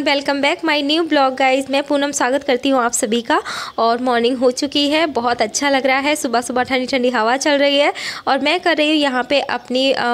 everyone welcome back my new blog guys मैं पूनम स्वागत करती हूँ आप सभी का और मॉर्निंग हो चुकी है बहुत अच्छा लग रहा है सुबह सुबह ठंडी ठंडी हवा चल रही है और मैं कर रही हूँ यहाँ पे अपनी आ,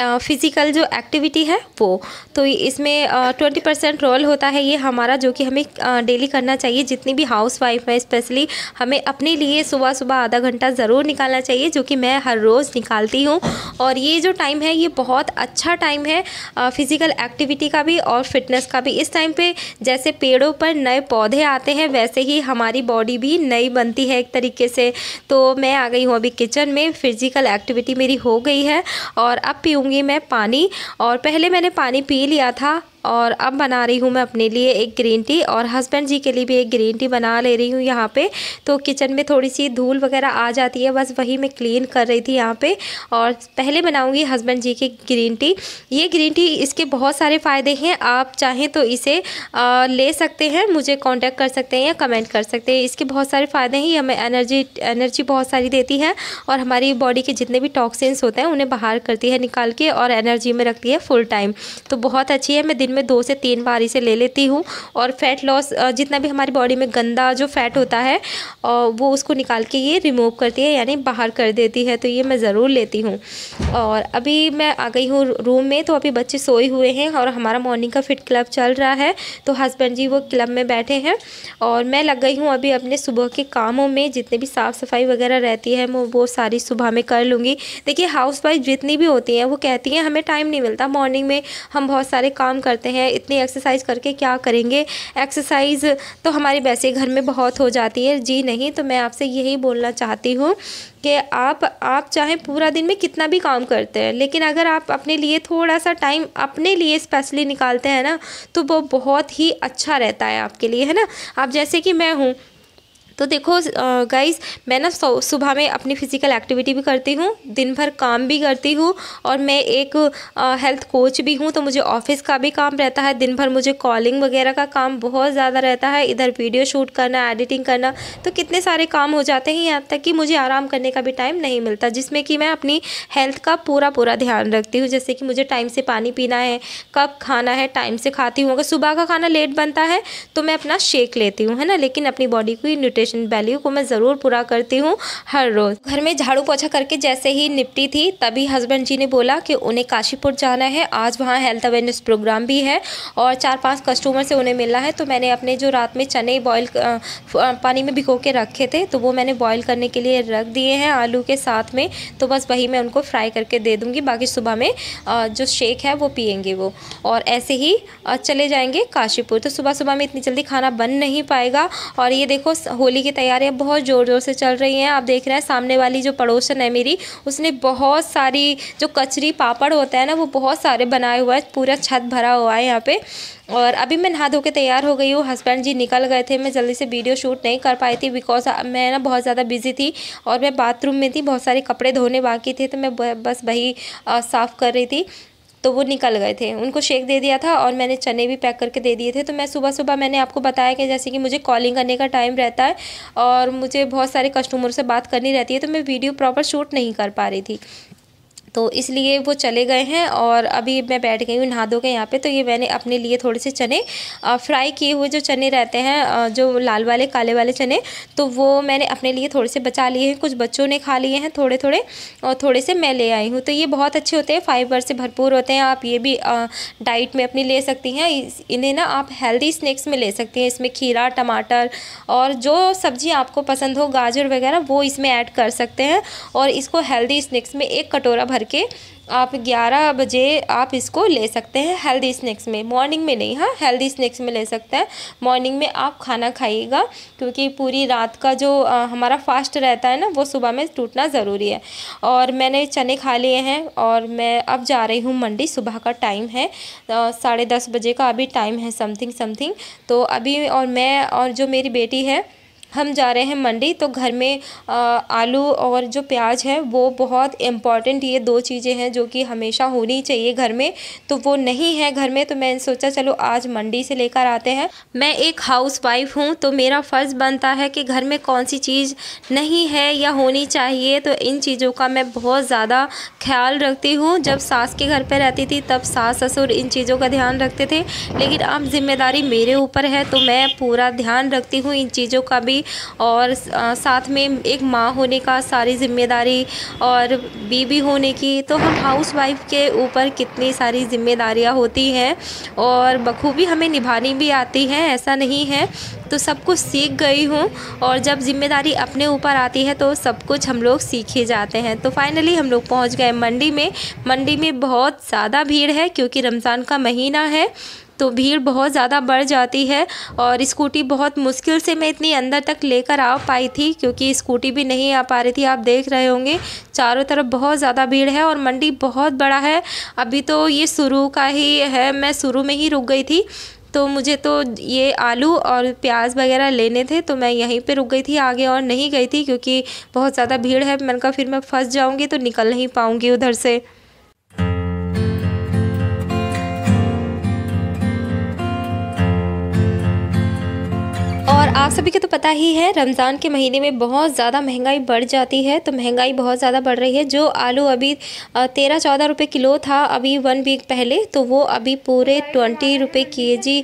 आ, फिजिकल जो एक्टिविटी है वो तो इसमें ट्वेंटी परसेंट रोल होता है ये हमारा जो कि हमें डेली करना चाहिए जितनी भी हाउस वाइफ है स्पेशली हमें अपने लिए सुबह सुबह आधा घंटा ज़रूर निकालना चाहिए जो कि मैं हर रोज़ निकालती हूँ और ये जो टाइम है ये बहुत अच्छा टाइम है फिज़िकल एक्टिविटी का भी और फिटनेस का भी इस टाइम टाइम पे जैसे पेड़ों पर नए पौधे आते हैं वैसे ही हमारी बॉडी भी नई बनती है एक तरीके से तो मैं आ गई हूँ अभी किचन में फिजिकल एक्टिविटी मेरी हो गई है और अब पीऊँगी मैं पानी और पहले मैंने पानी पी लिया था और अब बना रही हूँ मैं अपने लिए एक ग्रीन टी और हस्बैंड जी के लिए भी एक ग्रीन टी बना ले रही हूँ यहाँ पे तो किचन में थोड़ी सी धूल वगैरह आ जाती है बस वही मैं क्लीन कर रही थी यहाँ पे और पहले बनाऊँगी हस्बैंड जी की ग्रीन टी ये ग्रीन टी इसके बहुत सारे फ़ायदे हैं आप चाहें तो इसे आ, ले सकते हैं मुझे कॉन्टैक्ट कर सकते हैं या कमेंट कर सकते हैं इसके बहुत सारे फ़ायदे हैं ये हमें एनर्जी एनर्जी बहुत सारी देती है और हमारी बॉडी के जितने भी टॉक्सिन्स होते हैं उन्हें बाहर करती है निकाल के और एनर्जी में रखती है फुल टाइम तो बहुत अच्छी है मैं दिन में दो से तीन बार इसे ले लेती हूँ और फैट लॉस जितना भी हमारी बॉडी में गंदा जो फैट होता है वो उसको निकाल के ये रिमूव करती है यानी बाहर कर देती है तो ये मैं ज़रूर लेती हूँ और अभी मैं आ गई हूँ रूम में तो अभी बच्चे सोए हुए हैं और हमारा मॉर्निंग का फिट क्लब चल रहा है तो हस्बैंड जी वो क्लब में बैठे हैं और मैं लग गई हूँ अभी अपने सुबह के कामों में जितने भी साफ़ सफाई वगैरह रहती है मैं वो सारी सुबह में कर लूँगी देखिए हाउस वाइफ जितनी भी होती हैं वो कहती हैं हमें टाइम नहीं मिलता मॉर्निंग में हम बहुत सारे काम करते करते हैं इतनी एक्सरसाइज करके क्या करेंगे एक्सरसाइज तो हमारे वैसे घर में बहुत हो जाती है जी नहीं तो मैं आपसे यही बोलना चाहती हूँ कि आप आप चाहे पूरा दिन में कितना भी काम करते हैं लेकिन अगर आप अपने लिए थोड़ा सा टाइम अपने लिए स्पेशली निकालते हैं ना तो वो बहुत ही अच्छा रहता है आपके लिए है ना आप जैसे कि मैं हूँ तो देखो गाइज मैं ना सुबह में अपनी फ़िज़िकल एक्टिविटी भी करती हूँ दिन भर काम भी करती हूँ और मैं एक हेल्थ कोच भी हूँ तो मुझे ऑफिस का भी काम रहता है दिन भर मुझे कॉलिंग वगैरह का काम बहुत ज़्यादा रहता है इधर वीडियो शूट करना एडिटिंग करना तो कितने सारे काम हो जाते हैं यहाँ तक कि मुझे आराम करने का भी टाइम नहीं मिलता जिसमें कि मैं अपनी हेल्थ का पूरा पूरा ध्यान रखती हूँ जैसे कि मुझे टाइम से पानी पीना है कब खाना है टाइम से खाती हूँ अगर सुबह का खाना लेट बनता है तो मैं अपना शेक लेती हूँ है ना लेकिन अपनी बॉडी को न्यूट्रिशन पेशेंट वैल्यू को मैं ज़रूर पूरा करती हूँ हर रोज़ घर में झाड़ू पोछा करके जैसे ही निपटी थी तभी हस्बैंड जी ने बोला कि उन्हें काशीपुर जाना है आज वहाँ हेल्थ अवेयरनेस प्रोग्राम भी है और चार पाँच कस्टमर से उन्हें मिलना है तो मैंने अपने जो रात में चने बॉयल पानी में भिगो के रखे थे तो वो मैंने बॉयल करने के लिए रख दिए हैं आलू के साथ में तो बस वही मैं उनको फ्राई करके दे दूँगी बाकी सुबह में जो शेक है वो पियेंगे वो और ऐसे ही चले जाएंगे काशीपुर तो सुबह सुबह में इतनी जल्दी खाना बन नहीं पाएगा और ये देखो होली होली की तैयारियाँ बहुत ज़ोर ज़ोर से चल रही हैं आप देख रहे हैं सामने वाली जो पड़ोसन है मेरी उसने बहुत सारी जो कचरी पापड़ होता है ना वो बहुत सारे बनाए हुआ है पूरा छत भरा हुआ है यहाँ पे और अभी मैं नहा धो के तैयार हो गई हूँ हस्बैंड जी निकल गए थे मैं जल्दी से वीडियो शूट नहीं कर पाई थी बिकॉज मैं ना बहुत ज़्यादा बिजी थी और मैं बाथरूम में थी बहुत सारे कपड़े धोने बाकी थे तो मैं बस वही साफ़ कर रही थी तो वो निकल गए थे उनको शेक दे दिया था और मैंने चने भी पैक करके दे दिए थे तो मैं सुबह सुबह मैंने आपको बताया कि जैसे कि मुझे कॉलिंग करने का टाइम रहता है और मुझे बहुत सारे कस्टमर से बात करनी रहती है तो मैं वीडियो प्रॉपर शूट नहीं कर पा रही थी तो इसलिए वो चले गए हैं और अभी मैं बैठ गई हूँ नहा धो के यहाँ पे तो ये मैंने अपने लिए थोड़े से चने फ्राई किए हुए जो चने रहते हैं जो लाल वाले काले वाले चने तो वो मैंने अपने लिए थोड़े से बचा लिए हैं कुछ बच्चों ने खा लिए हैं थोड़े थोड़े और थोड़े से मैं ले आई हूँ तो ये बहुत अच्छे होते हैं फाइबर से भरपूर होते हैं आप ये भी डाइट में अपनी ले सकती हैं इन्हें ना आप हेल्दी स्नैक्स में ले सकती हैं इसमें खीरा टमाटर और जो सब्ज़ी आपको पसंद हो गाजर वगैरह वो इसमें ऐड कर सकते हैं और इसको हेल्दी स्नैक्स में एक कटोरा भर करके आप 11 बजे आप इसको ले सकते हैं हेल्दी स्नैक्स में मॉर्निंग में नहीं हाँ हेल्दी स्नैक्स में ले सकते हैं मॉर्निंग में आप खाना खाइएगा क्योंकि पूरी रात का जो आ, हमारा फास्ट रहता है ना वो सुबह में टूटना ज़रूरी है और मैंने चने खा लिए हैं और मैं अब जा रही हूँ मंडी सुबह का टाइम है साढ़े दस बजे का अभी टाइम है समथिंग समथिंग तो अभी और मैं और जो मेरी बेटी है हम जा रहे हैं मंडी तो घर में आलू और जो प्याज है वो बहुत इम्पॉर्टेंट ये दो चीज़ें हैं जो कि हमेशा होनी चाहिए घर में तो वो नहीं है घर में तो मैंने सोचा चलो आज मंडी से लेकर आते हैं मैं एक हाउस वाइफ हूँ तो मेरा फ़र्ज़ बनता है कि घर में कौन सी चीज़ नहीं है या होनी चाहिए तो इन चीज़ों का मैं बहुत ज़्यादा ख्याल रखती हूँ जब सास के घर पर रहती थी तब सास ससुर इन चीज़ों का ध्यान रखते थे लेकिन अब जिम्मेदारी मेरे ऊपर है तो मैं पूरा ध्यान रखती हूँ इन चीज़ों का भी और साथ में एक माँ होने का सारी ज़िम्मेदारी और बीबी होने की तो हम हाउस वाइफ के ऊपर कितनी सारी ज़िम्मेदारियाँ होती हैं और बखूबी हमें निभानी भी आती हैं ऐसा नहीं है तो सब कुछ सीख गई हूँ और जब जिम्मेदारी अपने ऊपर आती है तो सब कुछ हम लोग सीख ही जाते हैं तो फाइनली हम लोग पहुँच गए मंडी में मंडी में बहुत ज़्यादा भीड़ है क्योंकि रमज़ान का महीना है तो भीड़ बहुत ज़्यादा बढ़ जाती है और स्कूटी बहुत मुश्किल से मैं इतनी अंदर तक लेकर आ पाई थी क्योंकि स्कूटी भी नहीं आ पा रही थी आप देख रहे होंगे चारों तरफ बहुत ज़्यादा भीड़ है और मंडी बहुत बड़ा है अभी तो ये शुरू का ही है मैं शुरू में ही रुक गई थी तो मुझे तो ये आलू और प्याज वगैरह लेने थे तो मैं यहीं पे रुक गई थी आगे और नहीं गई थी क्योंकि बहुत ज़्यादा भीड़ है मैंने कहा फिर मैं फंस जाऊँगी तो निकल नहीं पाऊँगी उधर से आप सभी को तो पता ही है रमज़ान के महीने में बहुत ज़्यादा महंगाई बढ़ जाती है तो महंगाई बहुत ज़्यादा बढ़ रही है जो आलू अभी तेरह चौदह रुपये किलो था अभी वन वीक पहले तो वो अभी पूरे ट्वेंटी रुपये के जी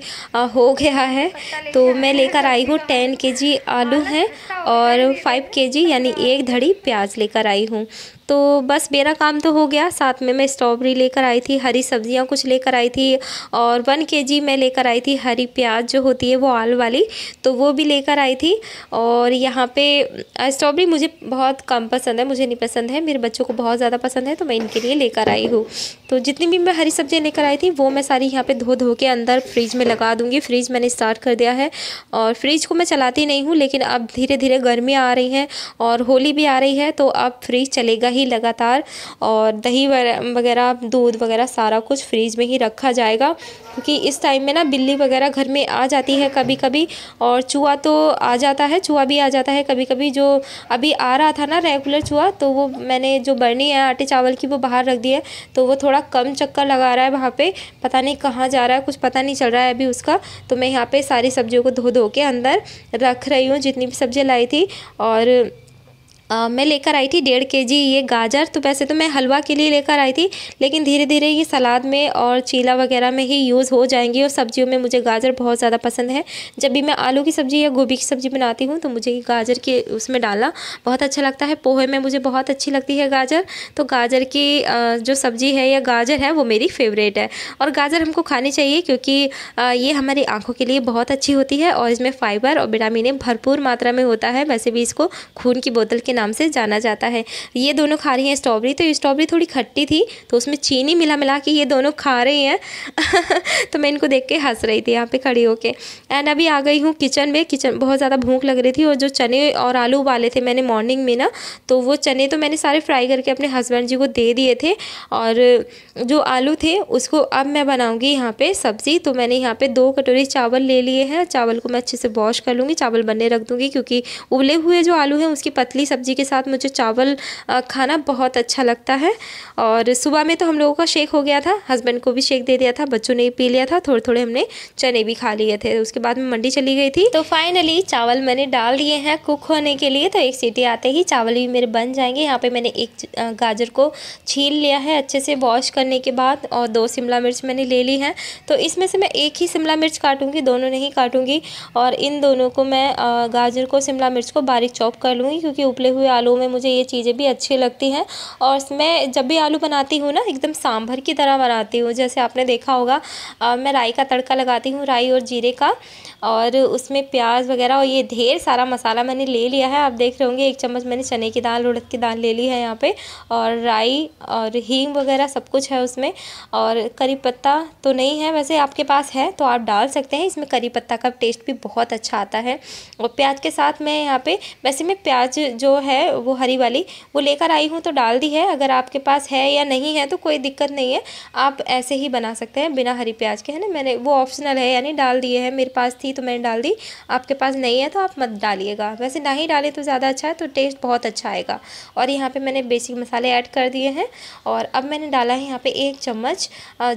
हो गया है तो मैं लेकर आई हूँ टेन के जी आलू है और फाइव के जी यानी एक धड़ी प्याज लेकर आई हूँ तो बस मेरा काम तो हो गया साथ में मैं स्ट्रॉबेरी लेकर आई थी हरी सब्जियां कुछ लेकर आई थी और वन के जी मैं लेकर आई थी हरी प्याज जो होती है वो आल वाली तो वो भी लेकर आई थी और यहाँ पे स्ट्रॉबेरी मुझे बहुत कम पसंद है मुझे नहीं पसंद है मेरे बच्चों को बहुत ज़्यादा पसंद है तो मैं इनके लिए लेकर आई हूँ तो जितनी भी मैं हरी सब्ज़ियाँ लेकर आई थी वो मैं सारी यहाँ पर धो धो के अंदर फ्रिज में लगा दूँगी फ्रिज मैंने स्टार्ट कर दिया है और फ्रिज को मैं चलाती नहीं हूँ लेकिन अब धीरे धीरे गर्मी आ रही है और होली भी आ रही है तो अब फ्रिज चलेगा ही ही लगातार और दही वगैरह दूध वगैरह सारा कुछ फ्रीज में ही रखा जाएगा क्योंकि इस टाइम में ना बिल्ली वगैरह घर में आ जाती है कभी कभी और चूहा तो आ जाता है चूहा भी आ जाता है कभी कभी जो अभी आ रहा था ना रेगुलर चूहा तो वो मैंने जो बर्नी है आटे चावल की वो बाहर रख दी है तो वो थोड़ा कम चक्कर लगा रहा है वहाँ पर पता नहीं कहाँ जा रहा है कुछ पता नहीं चल रहा है अभी उसका तो मैं यहाँ पर सारी सब्जियों को धो धो के अंदर रख रही हूँ जितनी भी सब्जियाँ लाई थी और आ, मैं लेकर आई थी डेढ़ के जी ये गाजर तो वैसे तो मैं हलवा के लिए लेकर आई थी लेकिन धीरे धीरे ये सलाद में और चीला वगैरह में ही यूज़ हो जाएंगी और सब्जियों में मुझे गाजर बहुत ज़्यादा पसंद है जब भी मैं आलू की सब्ज़ी या गोभी की सब्ज़ी बनाती हूँ तो मुझे ये गाजर के उसमें डालना बहुत अच्छा लगता है पोहे में मुझे बहुत अच्छी लगती है गाजर तो गाजर की जो सब्ज़ी है या गाजर है वो मेरी फेवरेट है और गाजर हमको खानी चाहिए क्योंकि ये हमारी आँखों के लिए बहुत अच्छी होती है और इसमें फ़ाइबर और विटामिन भरपूर मात्रा में होता है वैसे भी इसको खून की बोतल के नाम से जाना जाता है ये दोनों खा रही हैं स्ट्रॉबेरी तो स्ट्रॉबेरी थोड़ी खट्टी थी तो उसमें चीनी मिला मिला के ये दोनों खा रही हैं तो मैं इनको देख के हंस रही थी यहाँ पर खड़ी होकर एंड अभी आ गई हूँ किचन में किचन बहुत ज़्यादा भूख लग रही थी और जो चने और आलू उबाले थे मैंने मॉर्निंग में ना तो वो चने तो मैंने सारे फ्राई करके अपने हस्बैंड जी को दे दिए थे और जो आलू थे उसको अब मैं बनाऊँगी यहाँ पर सब्ज़ी तो मैंने यहाँ पर दो कटोरी चावल ले लिए हैं चावल को मैं अच्छे से वॉश कर लूँगी चावल बनने रख दूँगी क्योंकि उबले हुए जो आलू हैं उसकी पतली सब्ज़ी सब्ज़ी के साथ मुझे चावल खाना बहुत अच्छा लगता है और सुबह में तो हम लोगों का शेक हो गया था हस्बैंड को भी शेक दे दिया था बच्चों ने पी लिया था थोड़े थोड़े हमने चने भी खा लिए थे उसके बाद में मंडी चली गई थी तो फाइनली चावल मैंने डाल दिए हैं कुक होने के लिए तो एक सीटी आते ही चावल भी मेरे बन जाएंगे यहाँ पे मैंने एक गाजर को छील लिया है अच्छे से वॉश करने के बाद और दो शिमला मिर्च मैंने ले ली है तो इसमें से मैं एक ही शिमला मिर्च काटूंगी दोनों नहीं काटूंगी और इन दोनों को मैं गाजर को शिमला मिर्च को बारीक चॉप कर लूँगी क्योंकि उपले हुए हुए आलू में मुझे ये चीज़ें भी अच्छी लगती हैं और मैं जब भी आलू बनाती हूँ ना एकदम सांभर की तरह बनाती हूँ जैसे आपने देखा होगा आ, मैं राई का तड़का लगाती हूँ राई और जीरे का और उसमें प्याज वगैरह और ये ढेर सारा मसाला मैंने ले लिया है आप देख रहे होंगे एक चम्मच मैंने चने की दाल उड़द की दाल ले ली है यहाँ पर और राई और हींग वगैरह सब कुछ है उसमें और करी पत्ता तो नहीं है वैसे आपके पास है तो आप डाल सकते हैं इसमें करी पत्ता का टेस्ट भी बहुत अच्छा आता है और प्याज के साथ मैं यहाँ पे वैसे मैं प्याज जो है वो हरी वाली वो लेकर आई हूँ तो डाल दी है अगर आपके पास है या नहीं है तो कोई दिक्कत नहीं है आप ऐसे ही बना सकते हैं बिना हरी प्याज के है ना मैंने वो ऑप्शनल है यानी डाल दिए है मेरे पास थी तो मैंने डाल दी आपके पास नहीं है तो आप मत डालिएगा वैसे ना ही डालें तो ज़्यादा अच्छा है तो टेस्ट बहुत अच्छा आएगा और यहाँ पर मैंने बेसिक मसाले ऐड कर दिए हैं और अब मैंने डाला है यहाँ पर एक चम्मच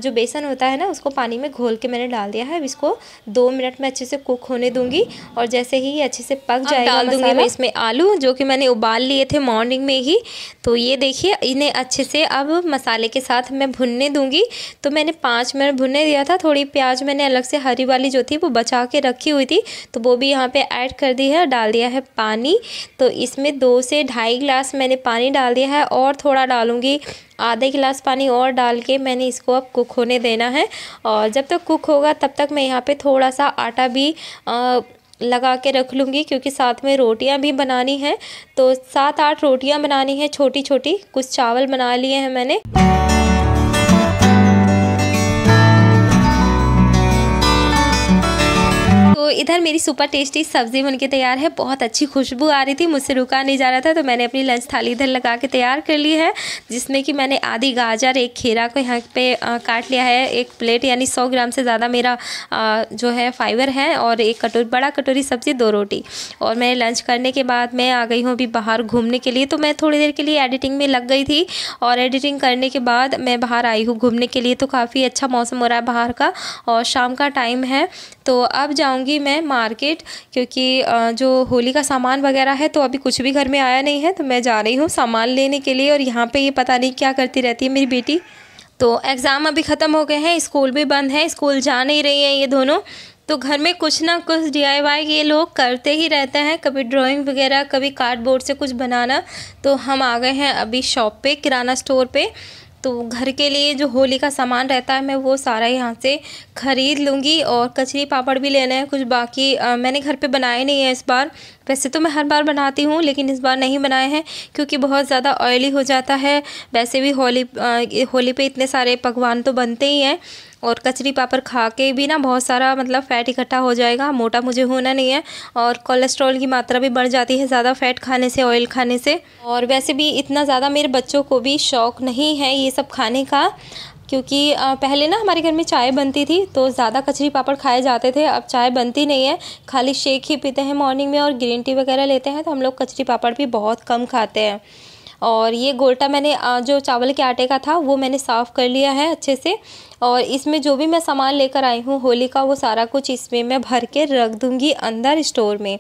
जो बेसन होता है ना उसको पानी में घोल के मैंने डाल दिया है इसको दो मिनट में अच्छे से कुक होने दूँगी और जैसे ही अच्छे से पक जाएगा डाल दूँगी मैं इसमें आलू जो कि मैंने उबाल लिए थे मॉर्निंग में ही तो ये देखिए इन्हें अच्छे से अब मसाले के साथ मैं भुनने दूंगी तो मैंने पाँच मिनट भुनने दिया था थोड़ी प्याज मैंने अलग से हरी वाली जो थी वो बचा के रखी हुई थी तो वो भी यहाँ पर ऐड कर दी है डाल दिया है पानी तो इसमें दो से ढाई गिलास मैंने पानी डाल दिया है और थोड़ा डालूँगी आधे गिलास पानी और डाल के मैंने इसको अब कुक होने देना है और जब तक कुक होगा तब तक मैं यहाँ पे थोड़ा सा आटा भी आ, लगा के रख लूँगी क्योंकि साथ में रोटियाँ भी बनानी हैं तो सात आठ रोटियाँ बनानी हैं छोटी छोटी कुछ चावल बना लिए हैं मैंने इधर मेरी सुपर टेस्टी सब्ज़ी बनके तैयार है बहुत अच्छी खुशबू आ रही थी मुझसे रुका नहीं जा रहा था तो मैंने अपनी लंच थाली इधर लगा के तैयार कर ली है जिसमें कि मैंने आधी गाजर एक खीरा को यहाँ पे आ, काट लिया है एक प्लेट यानी सौ ग्राम से ज़्यादा मेरा आ, जो है फाइबर है और एक कटोरी बड़ा कटोरी सब्ज़ी दो रोटी और मैं लंच करने के बाद मैं आ गई हूँ अभी बाहर घूमने के लिए तो मैं थोड़ी देर के लिए एडिटिंग में लग गई थी और एडिटिंग करने के बाद मैं बाहर आई हूँ घूमने के लिए तो काफ़ी अच्छा मौसम हो रहा है बाहर का और शाम का टाइम है तो अब जाऊँगी मैं मार्केट क्योंकि जो होली का सामान वगैरह है तो अभी कुछ भी घर में आया नहीं है तो मैं जा रही हूँ सामान लेने के लिए और यहाँ पर ये पता नहीं क्या करती रहती है मेरी बेटी तो एग्ज़ाम अभी ख़त्म हो गए हैं स्कूल भी बंद है स्कूल जा नहीं रही हैं ये दोनों तो घर में कुछ ना कुछ डी ये लोग करते ही रहते हैं कभी ड्राइंग वगैरह कभी कार्डबोर्ड से कुछ बनाना तो हम आ गए हैं अभी शॉप पे किराना स्टोर पे तो घर के लिए जो होली का सामान रहता है मैं वो सारा यहाँ से ख़रीद लूँगी और कचरी पापड़ भी लेना है कुछ बाकी आ, मैंने घर पे बनाए नहीं है इस बार वैसे तो मैं हर बार बनाती हूँ लेकिन इस बार नहीं बनाए हैं क्योंकि बहुत ज़्यादा ऑयली हो जाता है वैसे भी होली आ, होली पे इतने सारे पकवान तो बनते ही हैं और कचरी पापड़ खा के भी ना बहुत सारा मतलब फ़ैट इकट्ठा हो जाएगा मोटा मुझे होना नहीं है और कोलेस्ट्रॉल की मात्रा भी बढ़ जाती है ज़्यादा फ़ैट खाने से ऑयल खाने से और वैसे भी इतना ज़्यादा मेरे बच्चों को भी शौक़ नहीं है ये सब खाने का क्योंकि पहले ना हमारे घर में चाय बनती थी तो ज़्यादा कचरी पापड़ खाए जाते थे अब चाय बनती नहीं है खाली शेक ही पीते हैं मॉर्निंग में और ग्रीन टी वगैरह लेते हैं तो हम लोग कचरी पापड़ भी बहुत कम खाते हैं और ये गोल्टा मैंने जो चावल के आटे का था वो मैंने साफ़ कर लिया है अच्छे से और इसमें जो भी मैं सामान लेकर आई हूँ होली का वो सारा कुछ इसमें मैं भर के रख दूँगी अंदर स्टोर में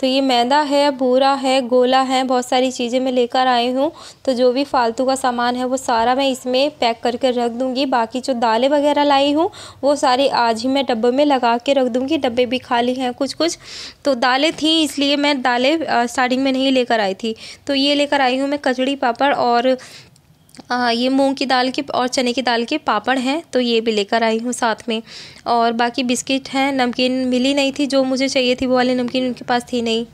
तो ये मैदा है बूरा है गोला है बहुत सारी चीज़ें मैं लेकर आई हूँ तो जो भी फालतू का सामान है वो सारा मैं इसमें पैक करके रख दूँगी बाकी जो दालें वगैरह लाई हूँ वो सारी आज ही मैं डब्बे में लगा के रख दूँगी डब्बे भी खाली हैं कुछ कुछ तो दालें थी इसलिए मैं दालें स्टार्टिंग में नहीं लेकर आई थी तो ये लेकर आई हूँ मैं कचड़ी पापड़ और ये मूंग की दाल के और चने की दाल के पापड़ हैं तो ये भी लेकर आई हूँ साथ में और बाकी बिस्किट हैं नमकीन मिली नहीं थी जो मुझे चाहिए थी वो वाली नमकीन उनके पास थी नहीं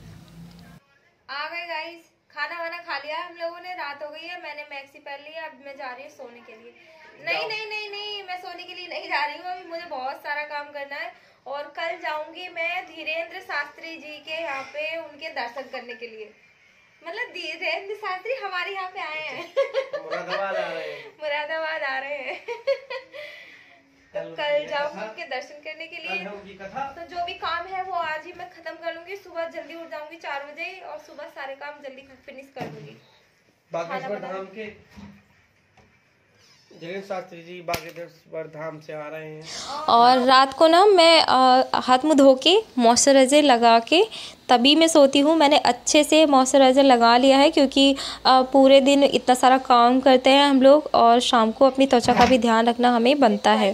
आ गए गाइस खाना वाना खा लिया हम लोगों ने रात हो गई है मैंने मैक्सी पहन ली अब मैं जा रही हूँ सोने के लिए नहीं नहीं नहीं नहीं मैं सोने के लिए नहीं जा रही हूँ अभी मुझे बहुत सारा काम करना है और कल जाऊंगी मैं धीरेन्द्र शास्त्री जी के यहाँ पे उनके दर्शन करने के लिए मतलब रेत शास्त्री हमारे यहाँ पे आए हैं मुरादाबाद आ रहे हैं मुरादाबाद आ रहे हैं तो कल जाऊंगी उनके दर्शन करने के लिए तो जो भी काम है वो आज ही मैं खत्म कर लूंगी सुबह जल्दी उठ जाऊंगी चार बजे और सुबह सारे काम जल्दी फिनिश कर दूंगी बाकी के और रात को ना मैं हाथ मुँह धो के मॉइस्चराइज़र लगा के तभी मैं सोती हूँ मैंने अच्छे से मॉइस्चराइज़र लगा लिया है क्योंकि आ, पूरे दिन इतना सारा काम करते हैं हम लोग और शाम को अपनी त्वचा का भी ध्यान रखना हमें बनता है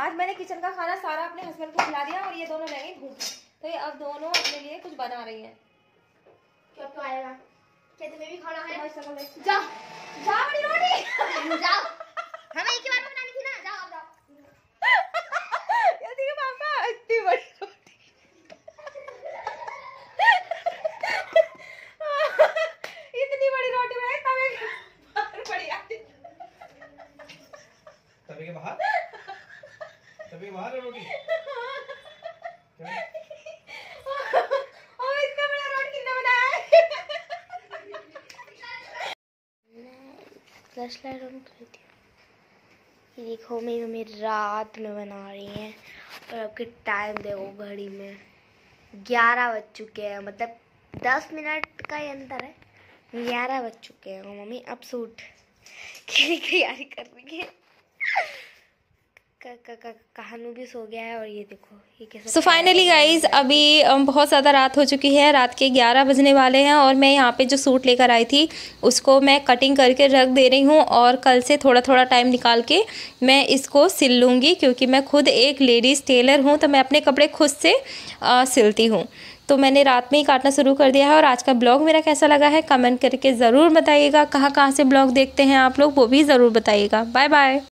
आज मैंने किचन का खाना सारा अपने हस्बैंड को खिला दिया और ये दोनों रह गई भूखी तो ये अब दोनों अपने लिए कुछ बना रही हैं क्यों तो क्यों आएगा क्या तुम्हें भी खाना है जा जा बड़ी रोटी जा हमें एक ही बार बनानी थी ना जा आप जा ये देखिए पापा इतनी बड़ी रोटी इतनी बड़ी रोटी बनाई तवे के बाहर पड़ी आती तवे के बाहर तवे के बाहर रोटी लाइट ऑन कर दी ये देखो मेरी मम्मी रात में बना रही हैं और आपके टाइम देखो घड़ी में ग्यारह बज चुके हैं मतलब दस मिनट का ही अंतर है ग्यारह बज चुके हैं मम्मी अब सूट की तैयारी कर रही है कहानू सो गया है और ये देखो ये कैसे सो फाइनली गाइज अभी बहुत ज़्यादा रात हो चुकी है रात के 11 बजने वाले हैं और मैं यहाँ पे जो सूट लेकर आई थी उसको मैं कटिंग करके रख दे रही हूँ और कल से थोड़ा थोड़ा टाइम निकाल के मैं इसको सिल लूँगी क्योंकि मैं खुद एक लेडीज़ टेलर हूँ तो मैं अपने कपड़े खुद से आ, सिलती हूँ तो मैंने रात में ही काटना शुरू कर दिया है और आज का ब्लॉग मेरा कैसा लगा है कमेंट करके ज़रूर बताइएगा कहाँ कहाँ से ब्लॉग देखते हैं आप लोग वो भी ज़रूर बताइएगा बाय बाय